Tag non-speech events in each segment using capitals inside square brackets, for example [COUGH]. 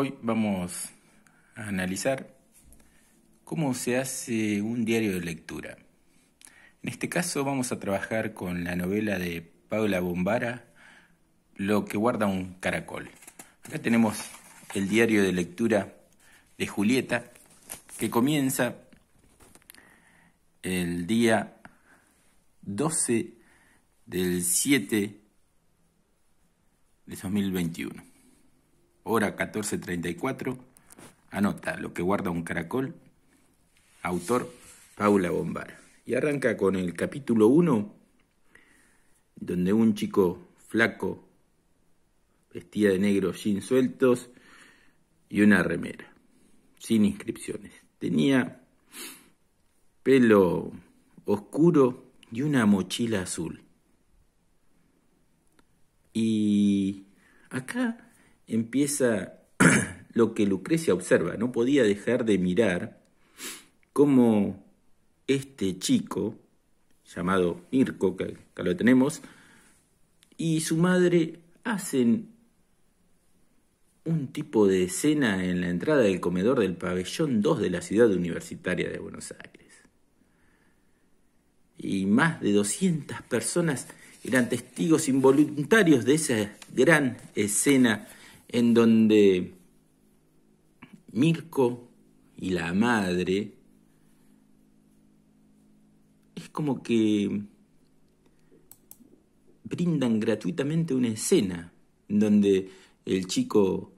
Hoy vamos a analizar cómo se hace un diario de lectura. En este caso vamos a trabajar con la novela de Paula Bombara, Lo que guarda un caracol. Acá tenemos el diario de lectura de Julieta, que comienza el día 12 del 7 de 2021 hora 14.34, anota Lo que guarda un caracol, autor Paula Bombar. Y arranca con el capítulo 1, donde un chico flaco, vestía de negro, jeans sueltos y una remera, sin inscripciones. Tenía pelo oscuro y una mochila azul. Y acá empieza [CLEARS THROAT] lo que Lucrecia observa. No podía dejar de mirar cómo este chico, llamado Mirko, que acá lo tenemos, y su madre hacen un tipo de escena en la entrada del comedor del pabellón 2 de la ciudad universitaria de Buenos Aires. Y más de 200 personas eran testigos involuntarios de esa gran escena en donde Mirko y la madre es como que brindan gratuitamente una escena en donde el chico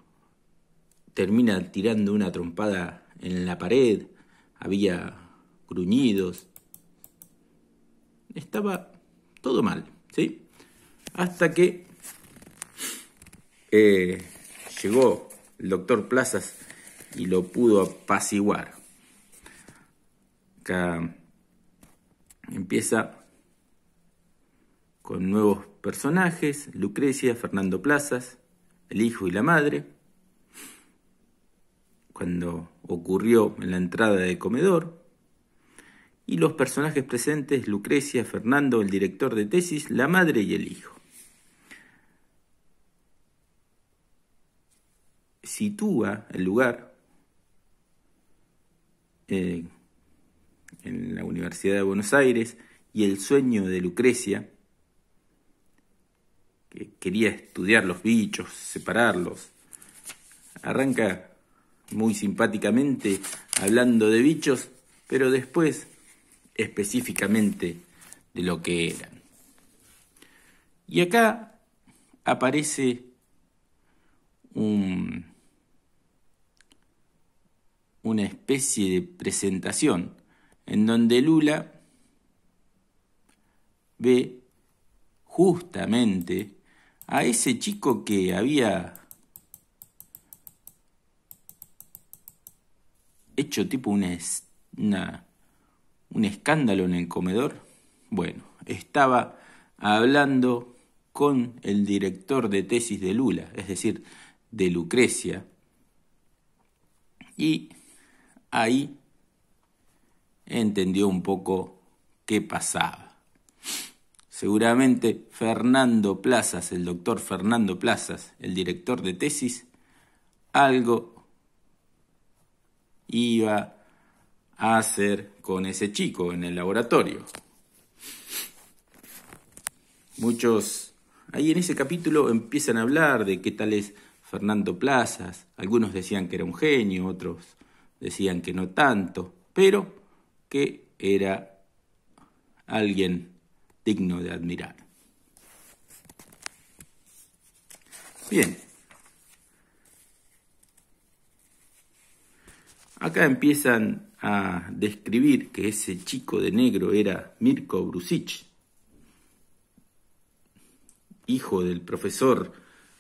termina tirando una trompada en la pared, había gruñidos, estaba todo mal, ¿sí? Hasta que eh, llegó el doctor Plazas y lo pudo apaciguar. Acá empieza con nuevos personajes, Lucrecia, Fernando Plazas, el hijo y la madre. Cuando ocurrió en la entrada de comedor. Y los personajes presentes, Lucrecia, Fernando, el director de tesis, la madre y el hijo. sitúa el lugar eh, en la Universidad de Buenos Aires y el sueño de Lucrecia, que quería estudiar los bichos, separarlos, arranca muy simpáticamente hablando de bichos, pero después específicamente de lo que eran. Y acá aparece un, una especie de presentación en donde Lula ve justamente a ese chico que había hecho tipo una, un escándalo en el comedor. Bueno, estaba hablando con el director de tesis de Lula, es decir, de Lucrecia, y ahí entendió un poco qué pasaba. Seguramente Fernando Plazas, el doctor Fernando Plazas, el director de tesis, algo iba a hacer con ese chico en el laboratorio. Muchos ahí en ese capítulo empiezan a hablar de qué tal es Fernando Plazas. Algunos decían que era un genio, otros decían que no tanto, pero que era alguien digno de admirar. Bien, acá empiezan a describir que ese chico de negro era Mirko Brusic, hijo del profesor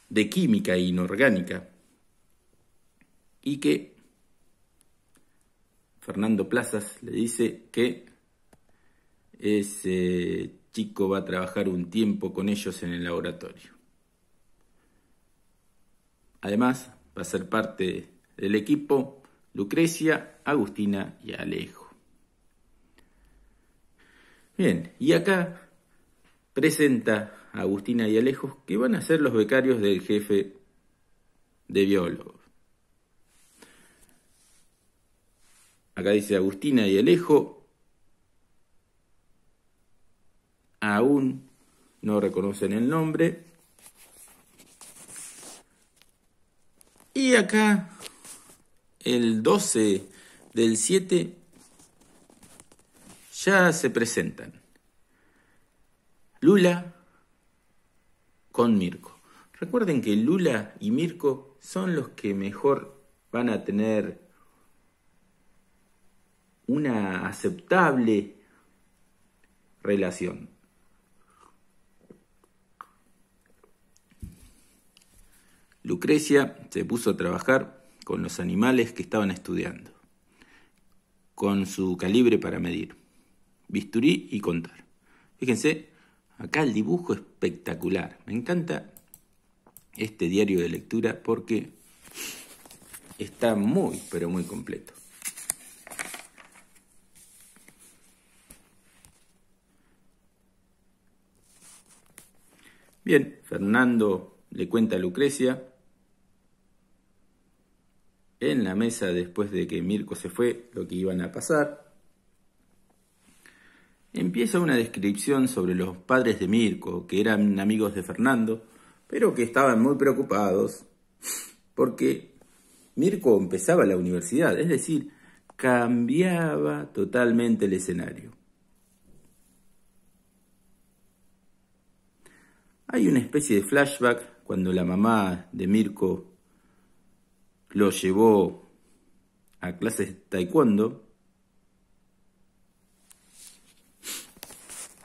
de química inorgánica, y que Fernando Plazas, le dice que ese chico va a trabajar un tiempo con ellos en el laboratorio. Además, va a ser parte del equipo Lucrecia, Agustina y Alejo. Bien, y acá presenta a Agustina y Alejo que van a ser los becarios del jefe de biólogo. acá dice Agustina y Alejo, aún no reconocen el nombre. Y acá, el 12 del 7, ya se presentan Lula con Mirko. Recuerden que Lula y Mirko son los que mejor van a tener una aceptable relación. Lucrecia se puso a trabajar con los animales que estaban estudiando, con su calibre para medir, bisturí y contar. Fíjense, acá el dibujo espectacular. Me encanta este diario de lectura porque está muy, pero muy completo. Bien, Fernando le cuenta a Lucrecia. En la mesa, después de que Mirko se fue, lo que iban a pasar. Empieza una descripción sobre los padres de Mirko, que eran amigos de Fernando, pero que estaban muy preocupados porque Mirko empezaba la universidad, es decir, cambiaba totalmente el escenario. Hay una especie de flashback cuando la mamá de Mirko lo llevó a clases de taekwondo.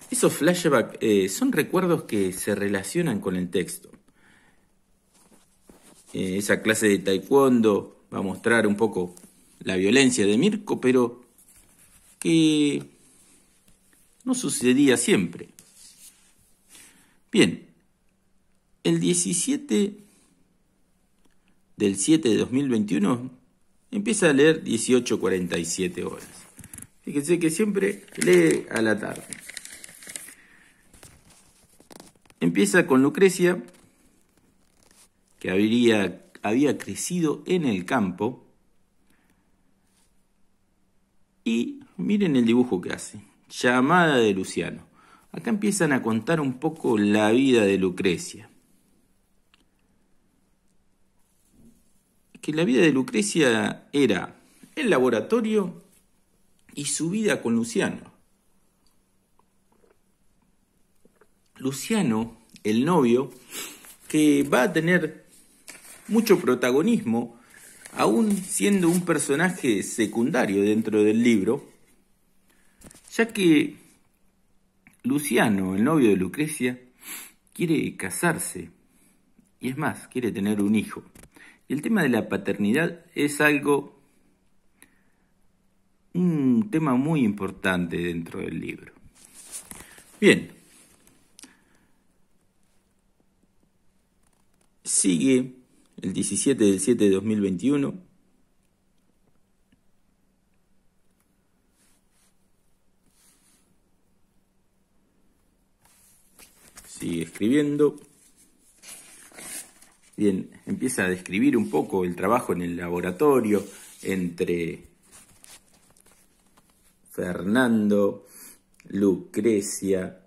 Esos flashbacks eh, son recuerdos que se relacionan con el texto. Eh, esa clase de taekwondo va a mostrar un poco la violencia de Mirko, pero que no sucedía siempre. Bien, el 17 del 7 de 2021 empieza a leer 18.47 horas. Fíjense que siempre lee a la tarde. Empieza con Lucrecia, que habría, había crecido en el campo. Y miren el dibujo que hace. Llamada de Luciano. Acá empiezan a contar un poco la vida de Lucrecia. que la vida de Lucrecia era el laboratorio y su vida con Luciano. Luciano, el novio, que va a tener mucho protagonismo, aún siendo un personaje secundario dentro del libro, ya que Luciano, el novio de Lucrecia, quiere casarse y es más, quiere tener un hijo. El tema de la paternidad es algo, un tema muy importante dentro del libro. Bien, sigue el 17 del 7 de 2021. Sigue escribiendo. Bien, empieza a describir un poco el trabajo en el laboratorio entre Fernando, Lucrecia,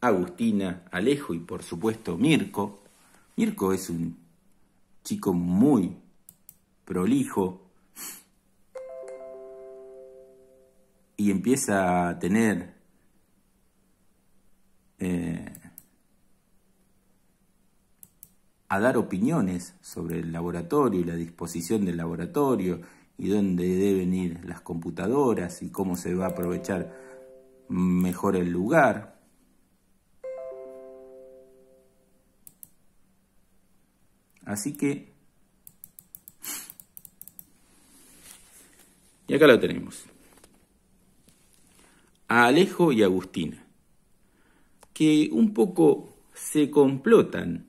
Agustina, Alejo y por supuesto Mirko. Mirko es un chico muy prolijo y empieza a tener a dar opiniones sobre el laboratorio y la disposición del laboratorio y dónde deben ir las computadoras y cómo se va a aprovechar mejor el lugar. Así que... Y acá lo tenemos. A Alejo y Agustina, que un poco se complotan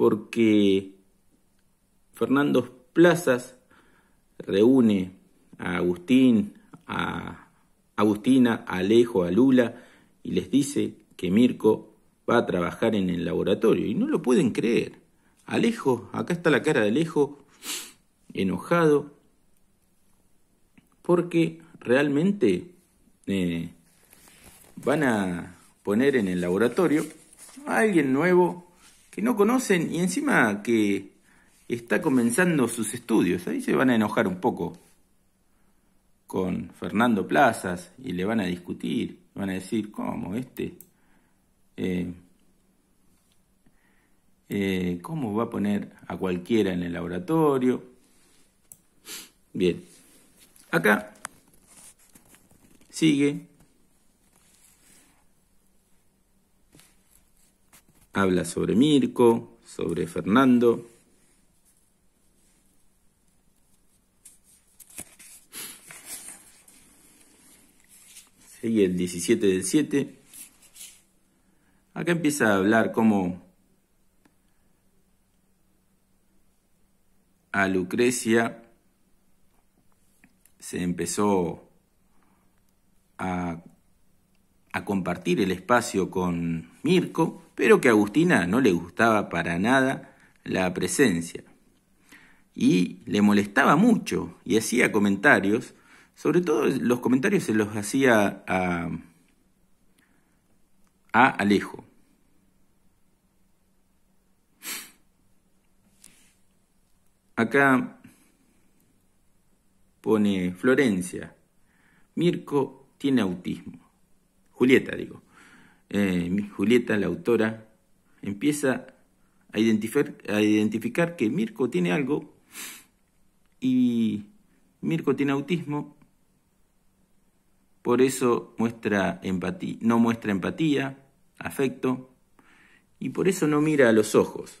porque Fernando Plazas reúne a Agustín, a Agustina, a Alejo, a Lula y les dice que Mirko va a trabajar en el laboratorio y no lo pueden creer. Alejo, acá está la cara de Alejo, enojado, porque realmente eh, van a poner en el laboratorio a alguien nuevo que no conocen y encima que está comenzando sus estudios. Ahí se van a enojar un poco con Fernando Plazas y le van a discutir, van a decir, ¿cómo este? Eh, eh, ¿Cómo va a poner a cualquiera en el laboratorio? Bien, acá sigue habla sobre Mirko, sobre Fernando. Sigue el 17 del 7. Acá empieza a hablar cómo a Lucrecia se empezó a, a compartir el espacio con Mirko pero que a Agustina no le gustaba para nada la presencia. Y le molestaba mucho y hacía comentarios, sobre todo los comentarios se los hacía a, a Alejo. Acá pone Florencia, Mirko tiene autismo. Julieta, digo. Eh, Julieta, la autora, empieza a identificar, a identificar que Mirko tiene algo y Mirko tiene autismo, por eso muestra empatía, no muestra empatía, afecto, y por eso no mira a los ojos.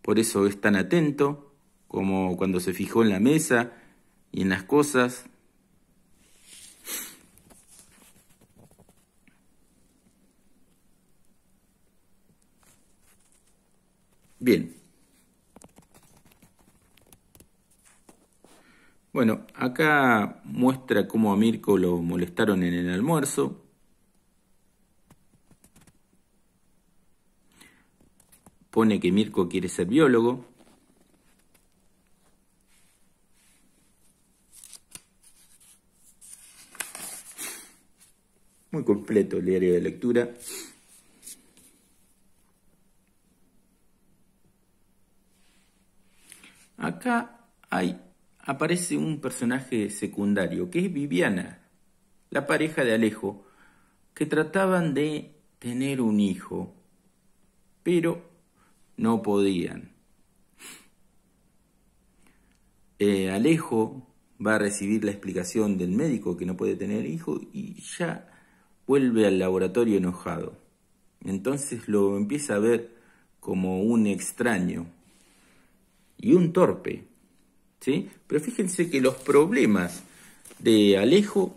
Por eso es tan atento como cuando se fijó en la mesa y en las cosas Bien. Bueno, acá muestra cómo a Mirko lo molestaron en el almuerzo. Pone que Mirko quiere ser biólogo. Muy completo el diario de lectura. Acá aparece un personaje secundario, que es Viviana, la pareja de Alejo, que trataban de tener un hijo, pero no podían. Eh, Alejo va a recibir la explicación del médico que no puede tener hijo y ya vuelve al laboratorio enojado. Entonces lo empieza a ver como un extraño, y un torpe. ¿sí? Pero fíjense que los problemas de Alejo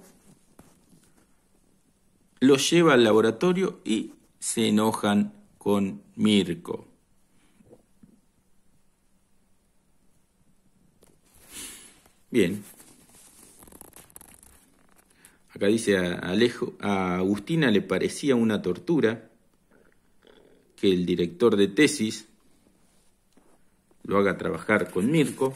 los lleva al laboratorio y se enojan con Mirko. Bien. Acá dice Alejo, a Agustina le parecía una tortura que el director de tesis lo haga trabajar con Mirko.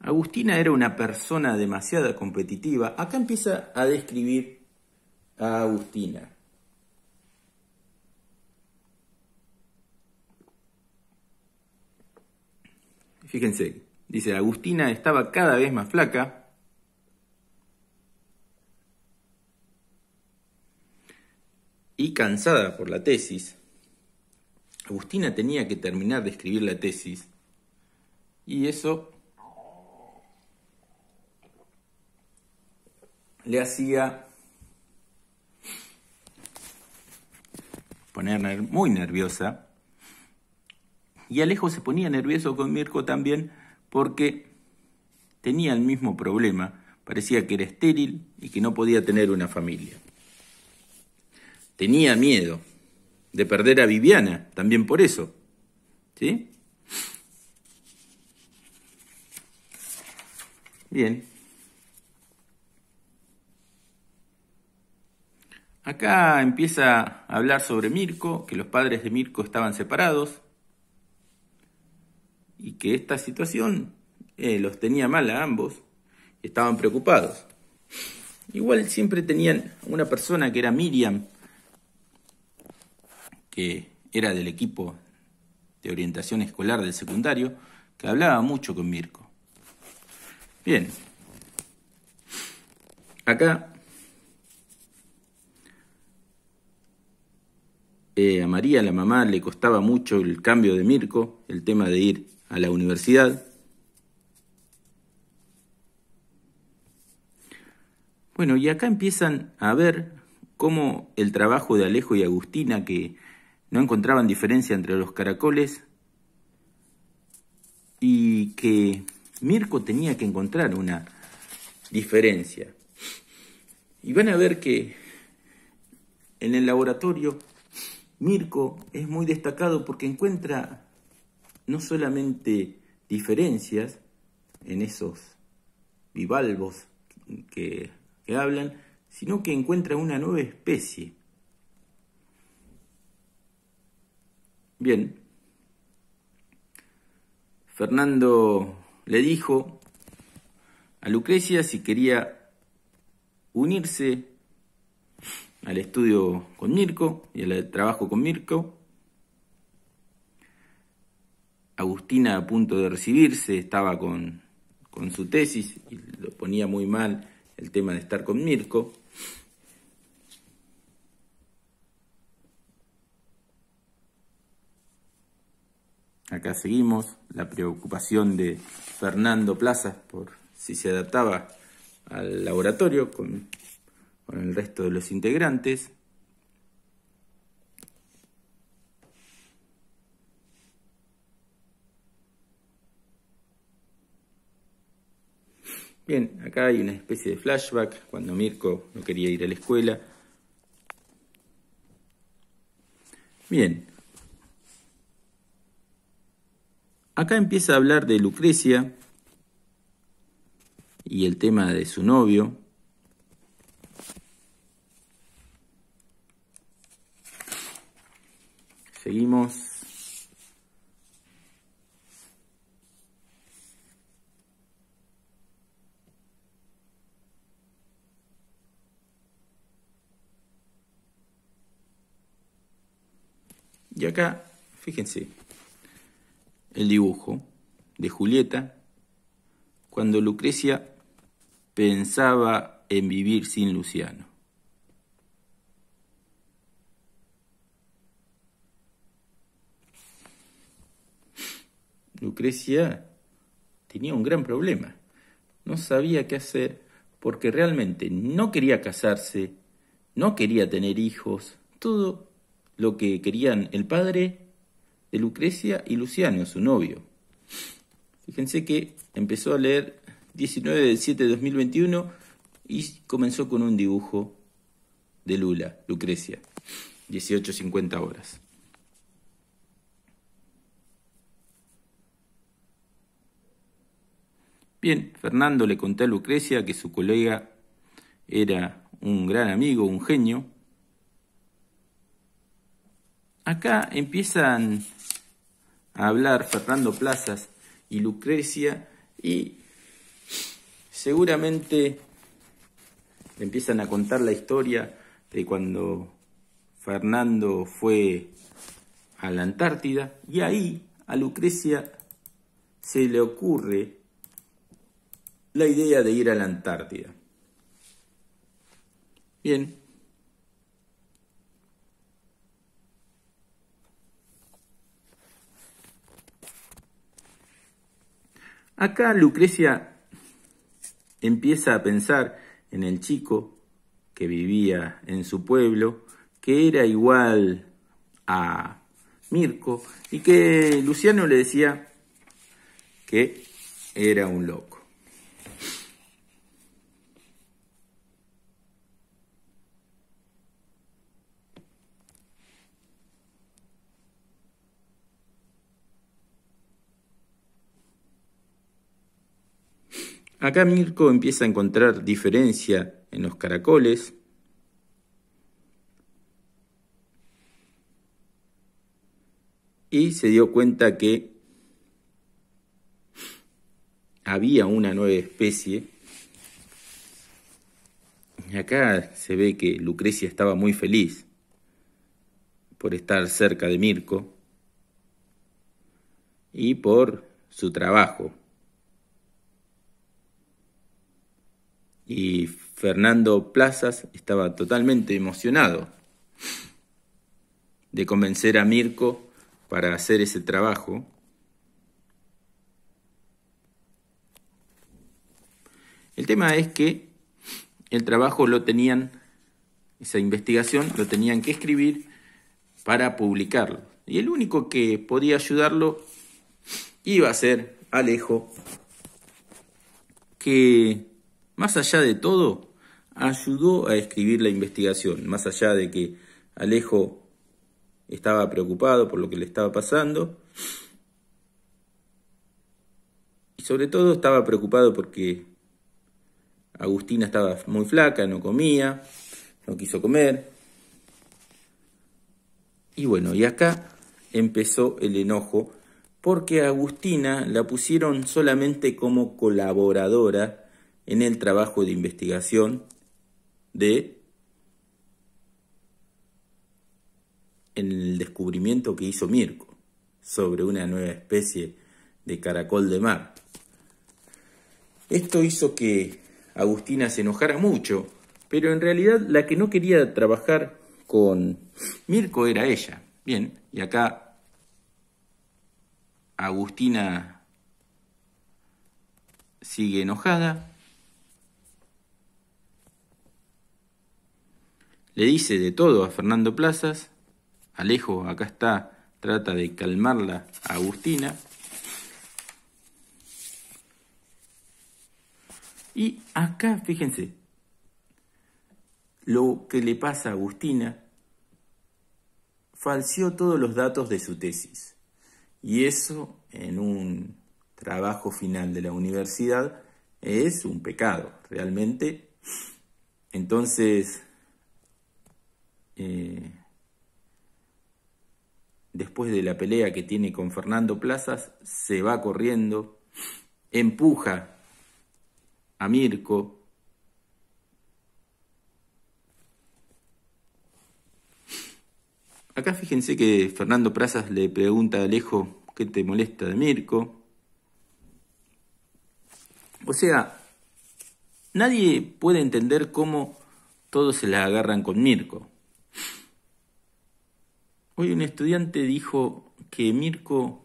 Agustina era una persona demasiado competitiva. Acá empieza a describir a Agustina. Fíjense, dice, Agustina estaba cada vez más flaca, y cansada por la tesis, Agustina tenía que terminar de escribir la tesis y eso le hacía poner muy nerviosa. Y Alejo se ponía nervioso con Mirko también porque tenía el mismo problema, parecía que era estéril y que no podía tener una familia. Tenía miedo de perder a Viviana, también por eso. ¿Sí? Bien. Acá empieza a hablar sobre Mirko, que los padres de Mirko estaban separados y que esta situación eh, los tenía mal a ambos, estaban preocupados. Igual siempre tenían una persona que era Miriam, que era del equipo de orientación escolar del secundario, que hablaba mucho con Mirko. Bien, acá eh, a María, la mamá, le costaba mucho el cambio de Mirko, el tema de ir a la universidad. Bueno, y acá empiezan a ver cómo el trabajo de Alejo y Agustina, que no encontraban diferencia entre los caracoles y que Mirko tenía que encontrar una diferencia. Y van a ver que en el laboratorio Mirko es muy destacado porque encuentra no solamente diferencias en esos bivalvos que, que hablan, sino que encuentra una nueva especie Bien. Fernando le dijo a Lucrecia si quería unirse al estudio con Mirko y al trabajo con Mirko. Agustina a punto de recibirse, estaba con, su tesis y lo ponía muy mal el tema de estar con Mirko. Acá seguimos. La preocupación de Fernando Plazas por si se adaptaba al laboratorio con, con el resto de los integrantes. Bien, acá hay una especie de flashback cuando Mirko no quería ir a la escuela. Bien, Acá empieza a hablar de Lucrecia y el tema de su novio. Seguimos. Y acá, fíjense, el dibujo de Julieta cuando Lucrecia pensaba en vivir sin Luciano. Lucrecia tenía un gran problema. No sabía qué hacer porque realmente no quería casarse, no quería tener hijos, todo lo que querían el padre de Lucrecia y Luciano, su novio. Fíjense que empezó a leer 19 de 7 de 2021 y comenzó con un dibujo de Lula, Lucrecia, 18.50 horas. Bien, Fernando le conté a Lucrecia que su colega era un gran amigo, un genio, acá empiezan a hablar Fernando Plazas y Lucrecia y seguramente empiezan a contar la historia de cuando Fernando fue a la Antártida y ahí a Lucrecia se le ocurre la idea de ir a la Antártida. Bien, Acá Lucrecia empieza a pensar en el chico que vivía en su pueblo, que era igual a Mirko y que Luciano le decía que era un loco. Acá Mirko empieza a encontrar diferencia en los caracoles. Y se dio cuenta que había una nueva especie. Y acá se ve que Lucrecia estaba muy feliz por estar cerca de Mirko y por su trabajo. y Fernando Plazas estaba totalmente emocionado de convencer a Mirko para hacer ese trabajo. El tema es que el trabajo lo tenían, esa investigación lo tenían que escribir para publicarlo. Y el único que podía ayudarlo iba a ser Alejo, que más allá de todo, ayudó a escribir la investigación, más allá de que Alejo estaba preocupado por lo que le estaba pasando, y sobre todo estaba preocupado porque Agustina estaba muy flaca, no comía, no quiso comer. Y bueno, y acá empezó el enojo porque a Agustina la pusieron solamente como colaboradora en el trabajo de investigación de en el descubrimiento que hizo Mirko sobre una nueva especie de caracol de mar. Esto hizo que Agustina se enojara mucho, pero en realidad la que no quería trabajar con Mirko era ella. Bien, y acá Agustina sigue enojada Le dice de todo a Fernando Plazas. Alejo, acá está, trata de calmarla a Agustina. Y acá, fíjense, lo que le pasa a Agustina, falseó todos los datos de su tesis. Y eso, en un trabajo final de la universidad, es un pecado, realmente. Entonces, eh, después de la pelea que tiene con Fernando Plazas, se va corriendo, empuja a Mirko. Acá fíjense que Fernando Plazas le pregunta a Alejo qué te molesta de Mirko. O sea, nadie puede entender cómo todos se la agarran con Mirko. Hoy un estudiante dijo que Mirko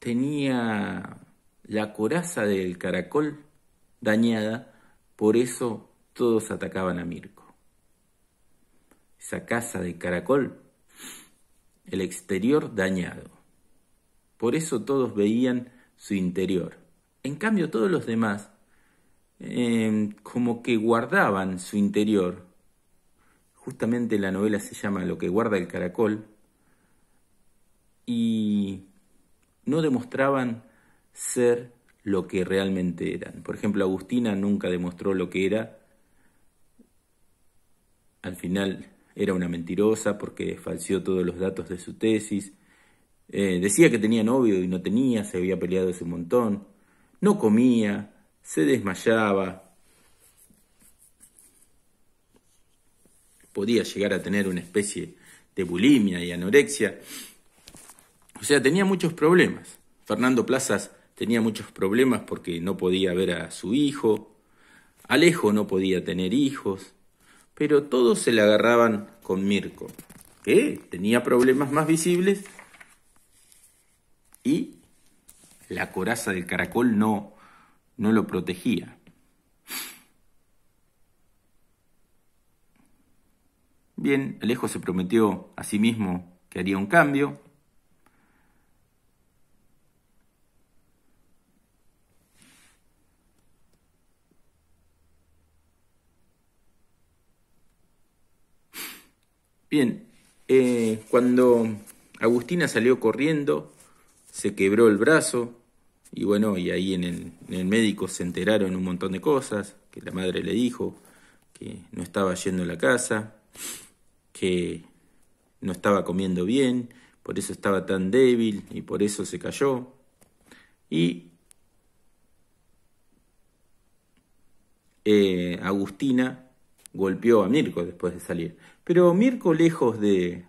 tenía la coraza del caracol dañada, por eso todos atacaban a Mirko. Esa casa de caracol, el exterior dañado. Por eso todos veían su interior. En cambio, todos los demás eh, como que guardaban su interior Justamente la novela se llama Lo que guarda el caracol y no demostraban ser lo que realmente eran. Por ejemplo, Agustina nunca demostró lo que era. Al final era una mentirosa porque falseó todos los datos de su tesis. Eh, decía que tenía novio y no tenía, se había peleado ese montón. No comía, se desmayaba, podía llegar a tener una especie de bulimia y anorexia. O sea, tenía muchos problemas. Fernando Plazas tenía muchos problemas porque no podía ver a su hijo, Alejo no podía tener hijos, pero todos se le agarraban con Mirko, que tenía problemas más visibles y la coraza del caracol no, no lo protegía. Bien, Alejo se prometió a sí mismo que haría un cambio. Bien, eh, cuando Agustina salió corriendo, se quebró el brazo y bueno, y ahí en el, en el, médico se enteraron un montón de cosas, que la madre le dijo que no estaba yendo a la casa, que no estaba comiendo bien, por eso estaba tan débil y por eso se cayó. Y eh, Agustina golpeó a Mirko después de salir. Pero Mirko, lejos de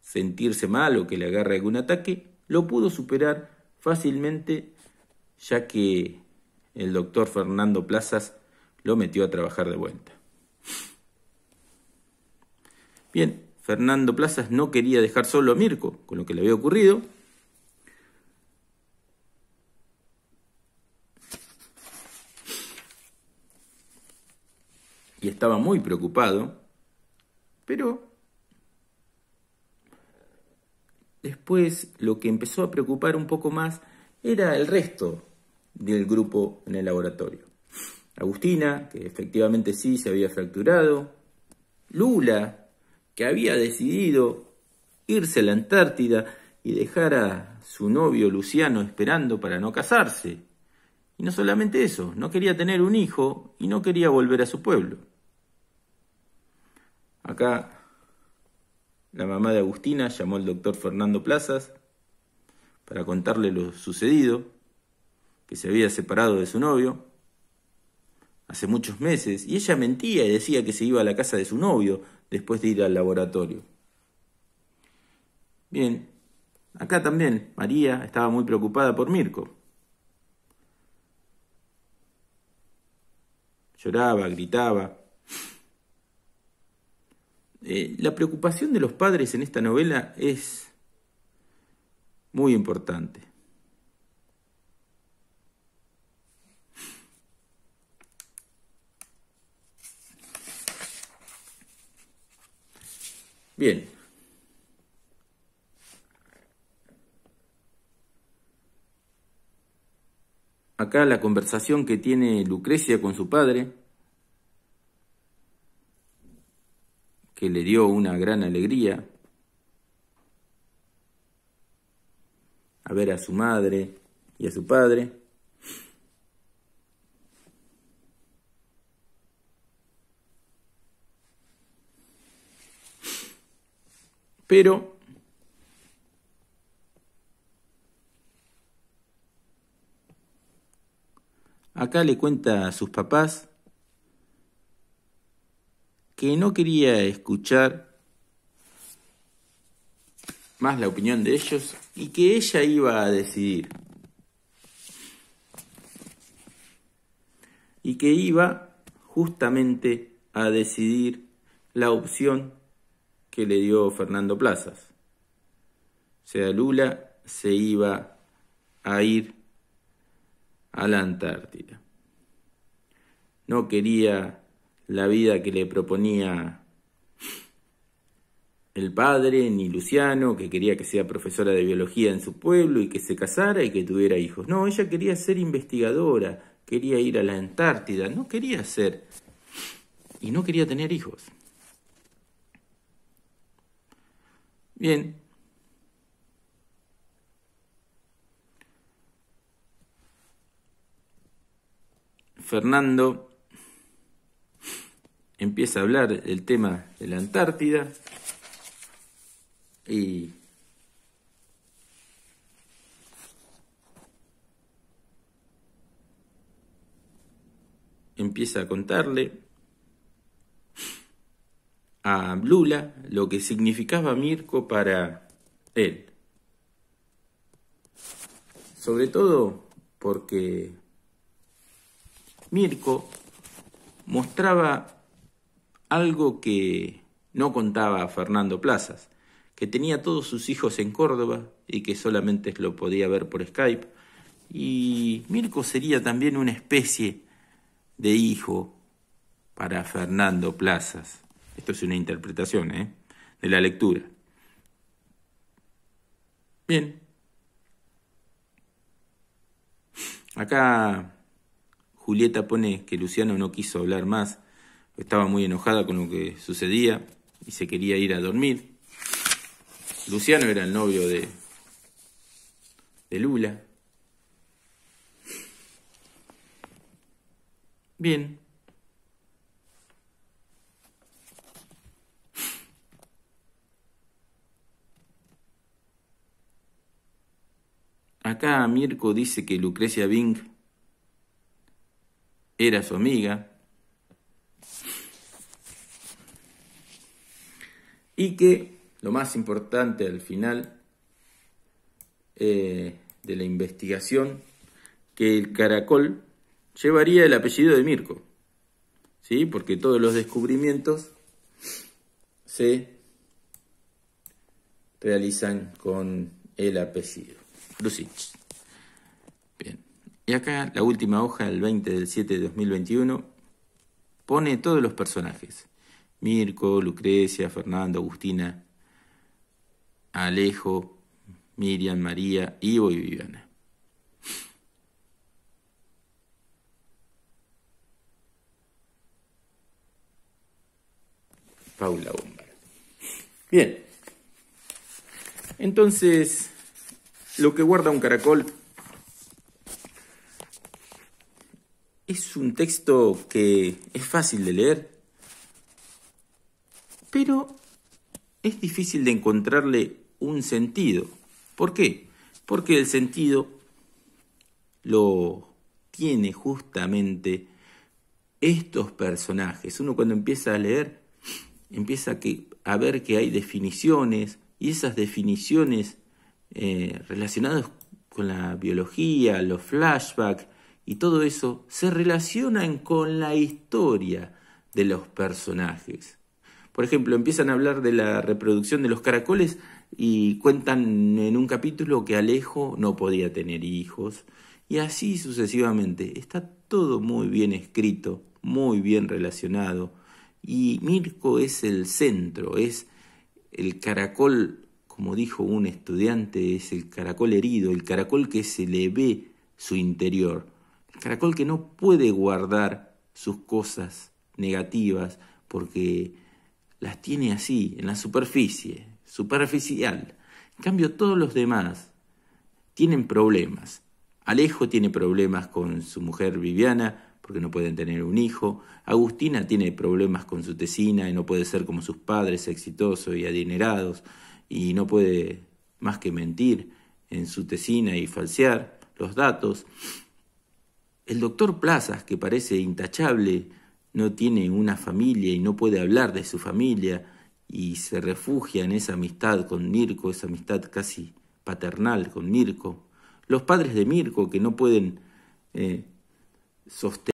sentirse mal o que le agarre algún ataque, lo pudo superar fácilmente ya que el doctor Fernando Plazas lo metió a trabajar de vuelta. Bien, Fernando Plazas no quería dejar solo a Mirko con lo que le había ocurrido. Y estaba muy preocupado, pero después lo que empezó a preocupar un poco más era el resto del grupo en el laboratorio. Agustina, que efectivamente sí se había fracturado, Lula, que había decidido irse a la Antártida y dejar a su novio Luciano esperando para no casarse. Y no solamente eso, no quería tener un hijo y no quería volver a su pueblo. Acá la mamá de Agustina llamó al doctor Fernando Plazas para contarle lo sucedido, que se había separado de su novio hace muchos meses, y ella mentía y decía que se iba a la casa de su novio después de ir al laboratorio. Bien, acá también María estaba muy preocupada por Mirko. Lloraba, gritaba. Eh, la preocupación de los padres en esta novela es muy importante. Bien. Acá la conversación que tiene Lucrecia con su padre, que le dio una gran alegría, a ver a su madre y a su padre. pero acá le cuenta a sus papás que no quería escuchar más la opinión de ellos y que ella iba a decidir. Y que iba justamente a decidir la opción que le dio Fernando Plazas. O sea, Lula se iba a ir a la Antártida. No quería la vida que le proponía el padre, ni Luciano, que quería que sea profesora de biología en su pueblo y que se casara y que tuviera hijos. No, ella quería ser investigadora, quería ir a la Antártida, no quería ser... y no quería tener hijos. Bien. Fernando empieza a hablar del tema de la Antártida y empieza a contarle a Lula lo que significaba Mirko para él. Sobre todo porque Mirko mostraba algo que no contaba a Fernando Plazas, que tenía todos sus hijos en Córdoba y que solamente lo podía ver por Skype, y Mirko sería también una especie de hijo para Fernando Plazas esto es una interpretación ¿eh? de la lectura. Bien. Acá Julieta pone que Luciano no quiso hablar más, estaba muy enojada con lo que sucedía y se quería ir a dormir. Luciano era el novio de, de Lula. Bien. Acá Mirko dice que Lucrecia Bing era su amiga y que lo más importante al final eh, de la investigación, que el caracol llevaría el apellido de Mirko, ¿sí? porque todos los descubrimientos se realizan con el apellido. Bien. Y acá la última hoja, del 20 del 7 de 2021, pone todos los personajes. Mirko, Lucrecia, Fernando, Agustina, Alejo, Miriam, María, Ivo y Viviana. Paula Bomba. Bien. Entonces, lo que guarda un caracol es un texto que es fácil de leer, pero es difícil de encontrarle un sentido. ¿Por qué? Porque el sentido lo tiene justamente estos personajes. Uno cuando empieza a leer, empieza a, a ver que hay definiciones y esas definiciones eh, relacionados con la biología, los flashbacks y todo eso, se relacionan con la historia de los personajes. Por ejemplo, empiezan a hablar de la reproducción de los caracoles y cuentan en un capítulo que Alejo no podía tener hijos y así sucesivamente. Está todo muy bien escrito, muy bien relacionado y Mirko es el centro, es el caracol como dijo un estudiante, es el caracol herido, el caracol que se le ve su interior, el caracol que no puede guardar sus cosas negativas porque las tiene así, en la superficie, superficial. En cambio, todos los demás tienen problemas. Alejo tiene problemas con su mujer Viviana, porque no pueden tener un hijo. Agustina tiene problemas con su tesina y no puede ser como sus padres, exitosos y adinerados y no puede más que mentir en su tesina y falsear los datos. El doctor Plazas, que parece intachable, no tiene una familia y no puede hablar de su familia y se refugia en esa amistad con Mirko, esa amistad casi paternal con Mirko. Los padres de Mirko que no pueden eh, sostener